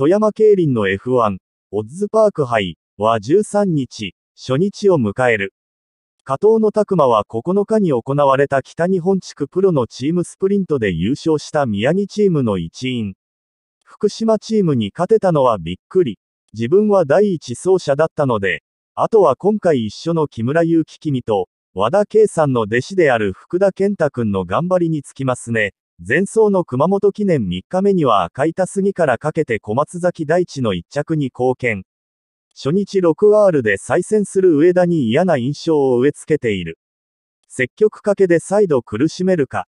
富山競輪の F1、オッズパーク杯は13日、初日を迎える。加藤の拓馬は9日に行われた北日本地区プロのチームスプリントで優勝した宮城チームの一員。福島チームに勝てたのはびっくり。自分は第一走者だったので、あとは今回一緒の木村祐希君と、和田圭さんの弟子である福田健太君の頑張りにつきますね。前走の熊本記念3日目には赤板杉からかけて小松崎大地の1着に貢献。初日 6R で再戦する上田に嫌な印象を植え付けている。積極かけで再度苦しめるか。